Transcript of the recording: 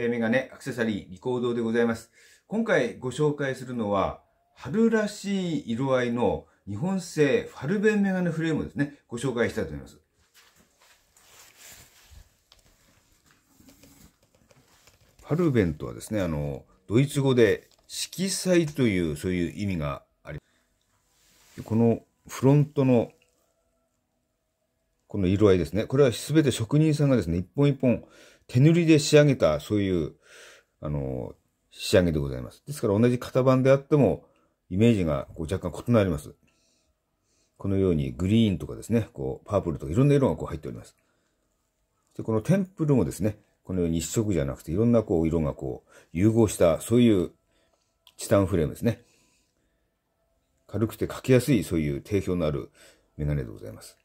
時メガネ、アクセサリー、リコードでございます。今回ご紹介するのは、春らしい色合いの日本製ファルベンメガネフレームですね。ご紹介したいと思います。ファルベンとはですね、あの、ドイツ語で色彩という、そういう意味があります。このフロントのこの色合いですね。これは全て職人さんがですね、一本一本手塗りで仕上げた、そういう、あの、仕上げでございます。ですから同じ型番であっても、イメージがこう若干異なります。このようにグリーンとかですね、こうパープルとかいろんな色がこう入っております。で、このテンプルもですね、このように一色じゃなくていろんなこう色がこう融合した、そういうチタンフレームですね。軽くて描きやすい、そういう定評のあるメガネでございます。